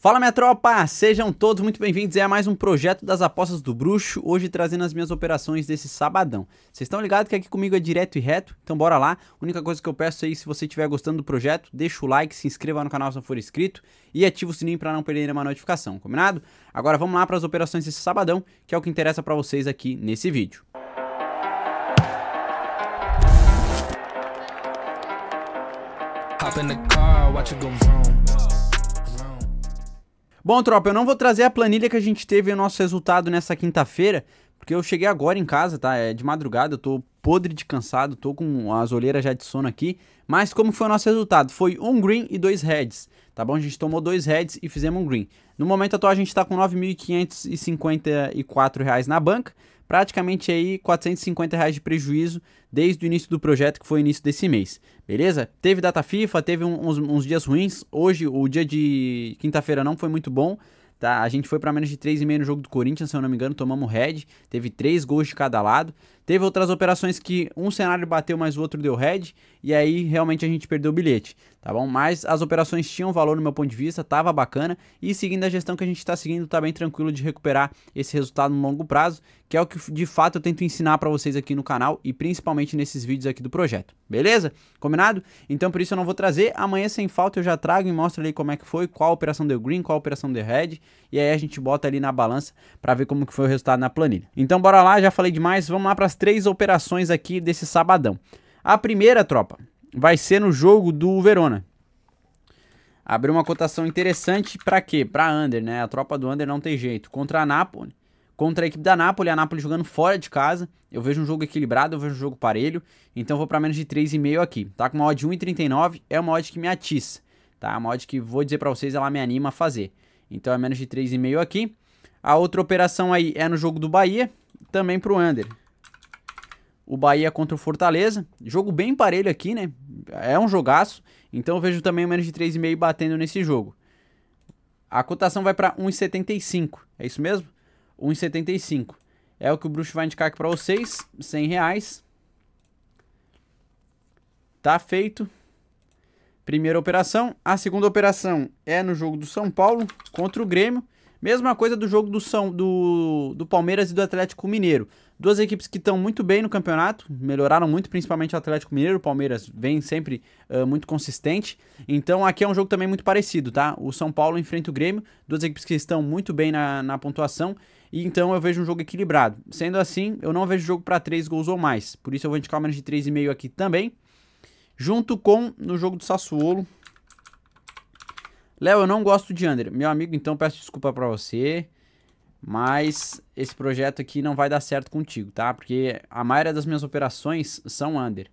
Fala minha tropa, sejam todos muito bem-vindos a mais um projeto das apostas do bruxo, hoje trazendo as minhas operações desse sabadão. Vocês estão ligados que aqui comigo é direto e reto, então bora lá. A única coisa que eu peço aí, se você estiver gostando do projeto, deixa o like, se inscreva no canal se não for inscrito e ativa o sininho para não perder nenhuma notificação, combinado? Agora vamos lá para as operações desse sabadão, que é o que interessa para vocês aqui nesse vídeo. Hop in the car, watch it go Bom, tropa, eu não vou trazer a planilha que a gente teve o nosso resultado nessa quinta-feira, porque eu cheguei agora em casa, tá? É de madrugada, eu tô podre de cansado, tô com as olheiras já de sono aqui. Mas como foi o nosso resultado? Foi um green e dois reds, tá bom? A gente tomou dois reds e fizemos um green. No momento atual a gente tá com R$ 9.554 na banca praticamente aí 450 reais de prejuízo desde o início do projeto, que foi o início desse mês. Beleza? Teve data FIFA, teve uns, uns dias ruins. Hoje, o dia de quinta-feira não foi muito bom. Tá, a gente foi para menos de 3,5 no jogo do Corinthians, se eu não me engano, tomamos red, teve 3 gols de cada lado. Teve outras operações que um cenário bateu, mas o outro deu red, e aí realmente a gente perdeu o bilhete tá bom? Mas as operações tinham valor no meu ponto de vista, tava bacana e seguindo a gestão que a gente está seguindo, tá bem tranquilo de recuperar esse resultado no longo prazo, que é o que de fato eu tento ensinar para vocês aqui no canal e principalmente nesses vídeos aqui do projeto. Beleza? Combinado? Então por isso eu não vou trazer, amanhã sem falta eu já trago e mostro ali como é que foi, qual operação deu green, qual operação deu red, e aí a gente bota ali na balança para ver como que foi o resultado na planilha. Então bora lá, já falei demais, vamos lá para as três operações aqui desse sabadão. A primeira, tropa, vai ser no jogo do Verona. Abriu uma cotação interessante para quê? Para under, né? A tropa do under não tem jeito. Contra a Napoli, contra a equipe da Napoli, a Napoli jogando fora de casa. Eu vejo um jogo equilibrado, eu vejo um jogo parelho, então vou para menos de 3,5 aqui. Tá com uma odd 1,39, é uma odd que me atiça, tá? Uma odd que vou dizer para vocês, ela me anima a fazer. Então é menos de 3,5 aqui. A outra operação aí é no jogo do Bahia, também para o under o Bahia contra o Fortaleza. Jogo bem parelho aqui, né? É um jogaço. Então eu vejo também o menos de 3,5 batendo nesse jogo. A cotação vai para 1,75. É isso mesmo? 1,75. É o que o Bruxo vai indicar aqui para vocês. 100 reais. Tá feito. Primeira operação. A segunda operação é no jogo do São Paulo contra o Grêmio. Mesma coisa do jogo do, São, do, do Palmeiras e do Atlético Mineiro. Duas equipes que estão muito bem no campeonato, melhoraram muito, principalmente o Atlético Mineiro. O Palmeiras vem sempre uh, muito consistente. Então aqui é um jogo também muito parecido, tá? O São Paulo enfrenta o Grêmio, duas equipes que estão muito bem na, na pontuação. E então eu vejo um jogo equilibrado. Sendo assim, eu não vejo jogo para 3 gols ou mais. Por isso eu vou indicar menos de 3,5 aqui também. Junto com no jogo do Sassuolo. Léo, eu não gosto de under. Meu amigo, então peço desculpa para você mas esse projeto aqui não vai dar certo contigo, tá? Porque a maioria das minhas operações são under.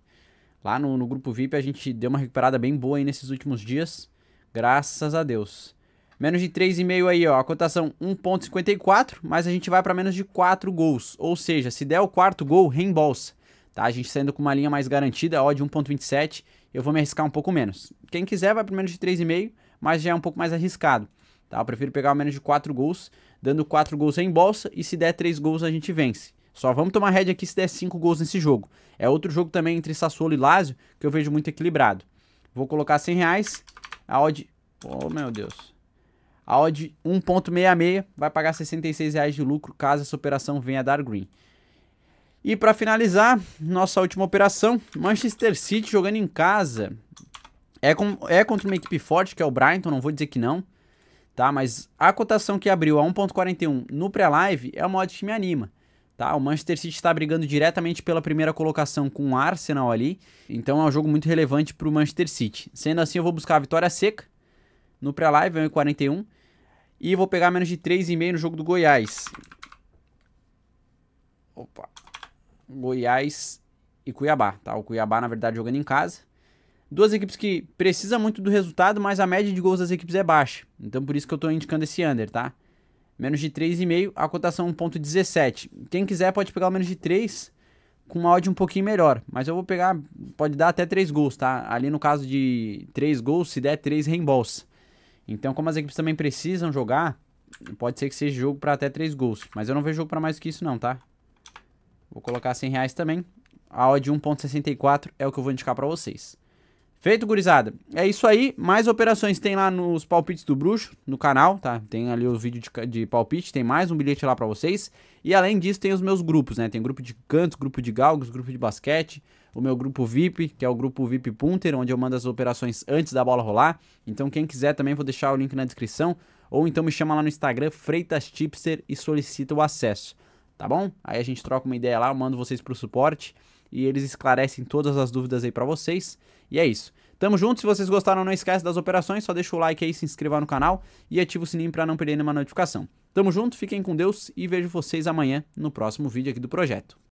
Lá no, no grupo VIP a gente deu uma recuperada bem boa aí nesses últimos dias, graças a Deus. Menos de 3,5 aí, ó, a cotação 1.54, mas a gente vai para menos de 4 gols, ou seja, se der o quarto gol, reembolsa, tá? A gente saindo tá com uma linha mais garantida, ó, de 1.27, eu vou me arriscar um pouco menos. Quem quiser vai para menos de 3,5, mas já é um pouco mais arriscado. Tá? Eu prefiro pegar menos de 4 gols, dando 4 gols em bolsa e se der 3 gols a gente vence. Só vamos tomar head aqui se der 5 gols nesse jogo. É outro jogo também entre Sassuolo e Lazio que eu vejo muito equilibrado. Vou colocar 100 reais. A odd... Oh, meu Deus. A odd 1.66 vai pagar 66 reais de lucro caso essa operação venha dar green. E para finalizar, nossa última operação, Manchester City jogando em casa. É, com, é contra uma equipe forte, que é o Brighton, não vou dizer que não tá? Mas a cotação que abriu a 1.41 no pré-live é o modo que me anima, tá? O Manchester City está brigando diretamente pela primeira colocação com o Arsenal ali, então é um jogo muito relevante para o Manchester City. Sendo assim, eu vou buscar a vitória seca no pré-live, 1.41, e vou pegar menos de 3,5 no jogo do Goiás. Opa. Goiás e Cuiabá, tá? O Cuiabá, na verdade, jogando em casa. Duas equipes que precisam muito do resultado, mas a média de gols das equipes é baixa. Então por isso que eu estou indicando esse under, tá? Menos de 3,5, a cotação 1.17. Quem quiser pode pegar o menos de 3 com uma odd um pouquinho melhor. Mas eu vou pegar, pode dar até 3 gols, tá? Ali no caso de 3 gols, se der 3 reembolsa. Então como as equipes também precisam jogar, pode ser que seja jogo para até 3 gols. Mas eu não vejo jogo para mais que isso não, tá? Vou colocar 100 reais também. A odd 1.64 é o que eu vou indicar para vocês. Feito, gurizada? É isso aí. Mais operações tem lá nos palpites do bruxo, no canal, tá? Tem ali o vídeo de, de palpite, tem mais um bilhete lá para vocês. E além disso, tem os meus grupos, né? Tem grupo de cantos, grupo de galgos, grupo de basquete, o meu grupo VIP, que é o grupo VIP Punter, onde eu mando as operações antes da bola rolar. Então, quem quiser também, vou deixar o link na descrição. Ou então me chama lá no Instagram, Freitas Tipster, e solicita o acesso, tá bom? Aí a gente troca uma ideia lá, eu mando vocês pro suporte e eles esclarecem todas as dúvidas aí para vocês. E é isso. Tamo junto, se vocês gostaram não esquece das operações, só deixa o like aí, se inscreva no canal e ativa o sininho para não perder nenhuma notificação. Tamo junto, fiquem com Deus e vejo vocês amanhã no próximo vídeo aqui do projeto.